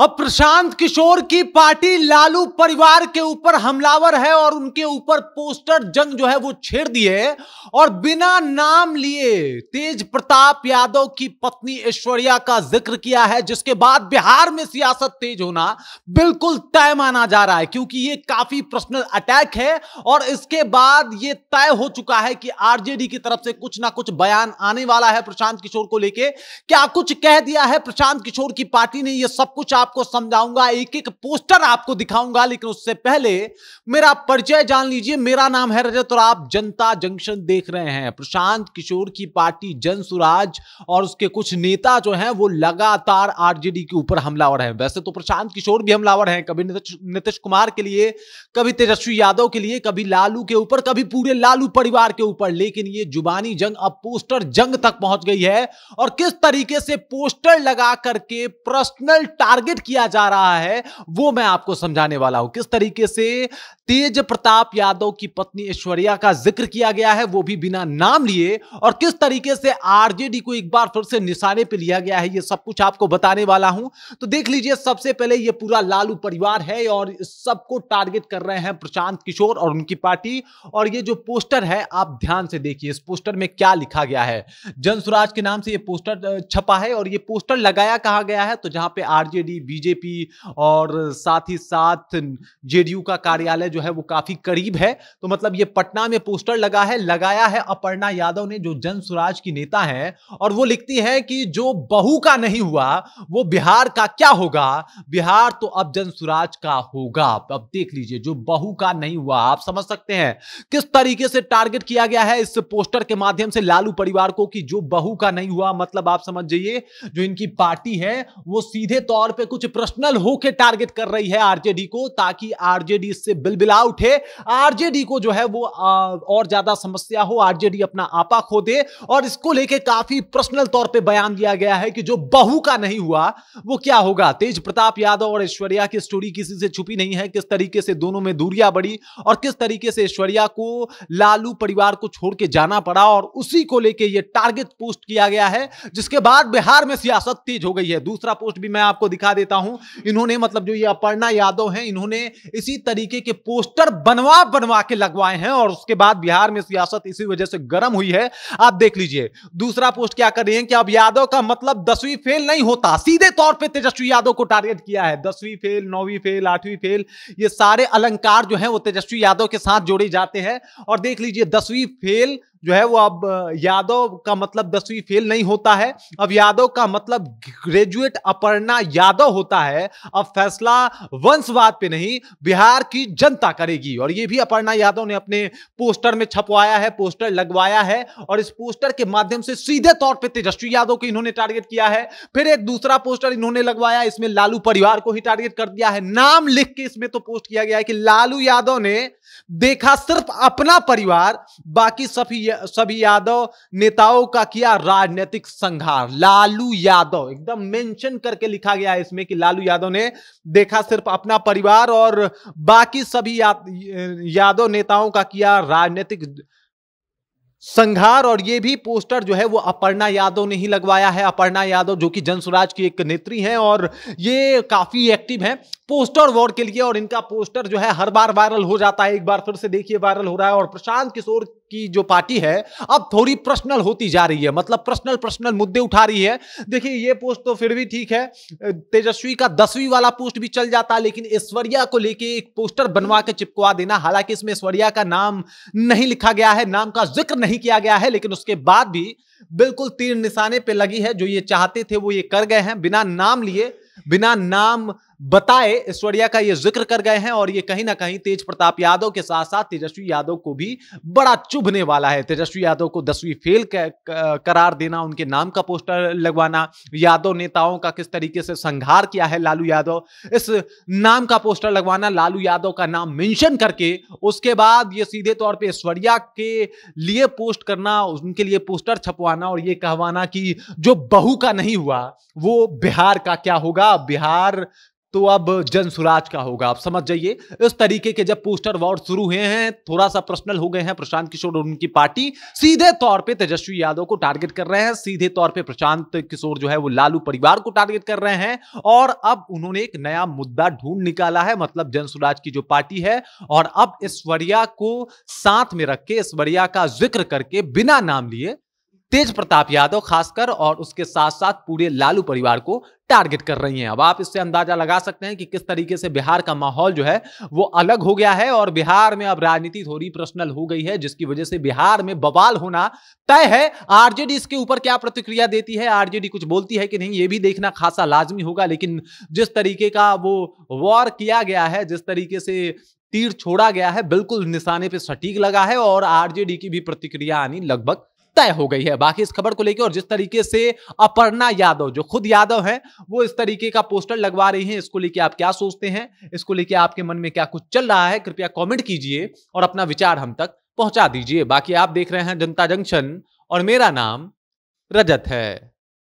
अब प्रशांत किशोर की पार्टी लालू परिवार के ऊपर हमलावर है और उनके ऊपर पोस्टर जंग जो है वो छेड़ दिए और बिना नाम लिए तेज प्रताप यादव की पत्नी ऐश्वर्या का जिक्र किया है जिसके बाद बिहार में सियासत तेज होना बिल्कुल तय माना जा रहा है क्योंकि ये काफी पर्सनल अटैक है और इसके बाद ये तय हो चुका है कि आरजेडी की तरफ से कुछ ना कुछ बयान आने वाला है प्रशांत किशोर को लेके क्या कुछ कह दिया है प्रशांत किशोर की पार्टी ने यह सब कुछ आपको समझाऊंगा एक एक पोस्टर आपको दिखाऊंगा लेकिन उससे पहले मेरा परिचय जान लीजिए मेरा नाम है रजत और आप जनता जंक्शन देख रहे हैं प्रशांत किशोर की पार्टी जन सुराज और उसके कुछ नेता जो हैं वो लगातार आरजेडी के ऊपर हमलावर हैं वैसे तो प्रशांत किशोर भी हमलावर हैं कभी नीतीश कुमार के लिए कभी तेजस्वी यादव के लिए कभी लालू के ऊपर कभी पूरे लालू परिवार के ऊपर लेकिन ये जुबानी जंग अब पोस्टर जंग तक पहुंच गई है और किस तरीके से पोस्टर लगा करके पर्सनल टारगेट टारगेट किया जा रहा है वो मैं आपको समझाने वाला हूं किस तरीके से तेज प्रताप यादव की पत्नी ऐश्वर्या का जिक्र किया गया है वो भी बिना नाम लिए और किस तरीके से आरजेडी को एक बार फिर से निशाने पर लिया गया है ये सब कुछ आपको बताने वाला हूं तो देख लीजिए सबसे पहले ये पूरा लालू परिवार है और सबको टारगेट कर रहे हैं प्रशांत किशोर और उनकी पार्टी और ये जो पोस्टर है आप ध्यान से देखिए इस पोस्टर में क्या लिखा गया है जन स्वराज के नाम से ये पोस्टर छपा है और ये पोस्टर लगाया कहा गया है तो जहां पे आरजेडी बीजेपी और साथ ही साथ जेडीयू का कार्यालय जो है वो काफी करीब है तो मतलब ये पटना में पोस्टर लगा है लगाया है अपर्णा यादव ने जो जन स्वराज की नेता है और वो लिखती है कि जो बहू का नहीं हुआ वो बिहार का क्या होगा बिहार तो अब जन स्वराज का होगा अब देख लीजिए जो बहू का नहीं हुआ आप समझ सकते हैं किस तरीके से टारगेट किया गया है इस पोस्टर के माध्यम से लालू परिवार को कि जो बहू का नहीं हुआ मतलब आप समझ जाइए जो इनकी पार्टी है वो सीधे तौर पे कुछ पर्सनल होके टारगेट कर रही है आरजेडी को ताकि आरजेडी इससे बिलबिला उठे आरजेडी को जो है वो आ, और ज्यादा समस्या हो आरजेडी अपना आपा खो दे और इसको लेके काफी पर्सनल तौर पे बयान दिया गया है कि जो बहू का नहीं हुआ वो क्या होगा तेज प्रताप यादव और ऐश्वर्या की स्टोरी किसी से छुपी नहीं है किस तरीके से दोनों में दूरिया बढ़ी और किस तरीके से ऐश्वर्या को लालू परिवार को छोड़ के जाना पड़ा और उसी को लेके ये टारगेट पोस्ट किया गया है जिसके बाद बिहार में सियासत तेज हो गई है दूसरा पोस्ट भी मैं आपको दिखा दे देता हूं इन्होंने मतलब जो ये अपर्णा यादव हैं इन्होंने इसी तरीके के पोस्टर बनवा बनवा के लगवाए हैं और उसके बाद बिहार में सियासत इसी वजह से गर्म हुई है आप देख लीजिए दूसरा पोस्ट क्या कर रही है कि अब यादव का मतलब दसवीं फेल नहीं होता सीधे तौर पर तेजस्वी यादव को टारगेट किया है दसवीं फेल नौवीं फेल आठवीं फेल ये सारे अलंकार जो है वो तेजस्वी यादव के साथ जोड़े जाते हैं और देख लीजिए दसवीं फेल जो है वो अब यादव का मतलब दसवीं फेल नहीं होता है अब यादव का मतलब ग्रेजुएट अपर्णा यादव होता है अब फैसला वंशवाद पे नहीं बिहार की जनता करेगी और ये भी अपर्णा यादव ने अपने पोस्टर में छपवाया है पोस्टर लगवाया है और इस पोस्टर के माध्यम से सीधे तौर पर तेजस्वी यादव को इन्होंने टारगेट किया है फिर एक दूसरा पोस्टर इन्होंने लगवाया इसमें लालू परिवार को ही टारगेट कर दिया है नाम लिख के इसमें तो पोस्ट किया गया है कि लालू यादव ने देखा सिर्फ अपना परिवार बाकी सभी सभी यादव नेताओं का किया राजनीतिक संघार लालू यादव एकदम मेंशन करके लिखा गया है इसमें कि लालू यादव ने देखा सिर्फ अपना परिवार और बाकी सभी या, यादव नेताओं का किया राजनीतिक संघार और ये भी पोस्टर जो है वो अपर्णा यादव ने ही लगवाया है अपर्णा यादव जो कि जन स्वराज की एक नेत्री हैं और ये काफ़ी एक्टिव हैं पोस्टर वॉर के लिए और इनका पोस्टर जो है हर बार वायरल हो जाता है एक बार फिर से देखिए वायरल हो रहा है और प्रशांत किशोर की जो पार्टी है अब थोड़ी पर्सनल होती जा रही है मतलब पर्सनल पर्सनल मुद्दे उठा रही है देखिए ये पोस्ट तो फिर भी ठीक है तेजस्वी का दसवीं वाला पोस्ट भी चल जाता है लेकिन ऐश्वर्या को लेके एक पोस्टर बनवा के चिपकवा देना हालांकि इसमें ऐश्वर्या का नाम नहीं लिखा गया है नाम का जिक्र नहीं किया गया है लेकिन उसके बाद भी बिल्कुल तीर निशाने पर लगी है जो ये चाहते थे वो ये कर गए हैं बिना नाम लिए बिना नाम बताए ऐश्वर्या का ये जिक्र कर गए हैं और ये कहीं ना कहीं तेज प्रताप यादव के साथ साथ तेजस्वी यादव को भी बड़ा चुभने वाला है तेजस्वी यादव को दसवीं फेल करार देना उनके नाम का पोस्टर लगवाना यादव नेताओं का किस तरीके से संघार किया है लालू यादव इस नाम का पोस्टर लगवाना लालू यादव का नाम मेंशन करके उसके बाद ये सीधे तौर पर ऐश्वर्या के लिए पोस्ट करना उनके लिए पोस्टर छपवाना और ये कहवाना कि जो बहू का नहीं हुआ वो बिहार का क्या होगा बिहार तो अब जन सुराज का होगा आप समझ जाइए इस तरीके के जब पोस्टर वॉर शुरू हुए हैं थोड़ा सा पर्सनल हो गए हैं प्रशांत किशोर और उनकी पार्टी सीधे तौर पे तेजस्वी यादव को टारगेट कर रहे हैं सीधे तौर पे प्रशांत किशोर जो है वो लालू परिवार को टारगेट कर रहे हैं और अब उन्होंने एक नया मुद्दा ढूंढ निकाला है मतलब जन सुराज की जो पार्टी है और अब ऐश्वर्या को साथ में रख के ऐश्वर्या का जिक्र करके बिना नाम लिए तेज प्रताप यादव खासकर और उसके साथ साथ पूरे लालू परिवार को टारगेट कर रही हैं अब आप इससे अंदाजा लगा सकते हैं कि किस तरीके से बिहार का माहौल जो है वो अलग हो गया है और बिहार में अब राजनीति थोड़ी पर्सनल हो गई है जिसकी वजह से बिहार में बवाल होना तय है आरजेडी इसके ऊपर क्या प्रतिक्रिया देती है आरजेडी कुछ बोलती है कि नहीं ये भी देखना खासा लाजमी होगा लेकिन जिस तरीके का वो वॉर किया गया है जिस तरीके से तीर छोड़ा गया है बिल्कुल निशाने पर सटीक लगा है और आरजेडी की भी प्रतिक्रिया आनी लगभग तय हो गई है बाकी इस खबर को लेकर और जिस तरीके से अपर्णा यादव जो खुद यादव है वो इस तरीके का पोस्टर लगवा रही है इसको लेकर आप क्या सोचते हैं इसको लेकर आपके मन में क्या कुछ चल रहा है कृपया कॉमेंट कीजिए और अपना विचार हम तक पहुंचा दीजिए बाकी आप देख रहे हैं जनता जंक्शन और मेरा नाम रजत है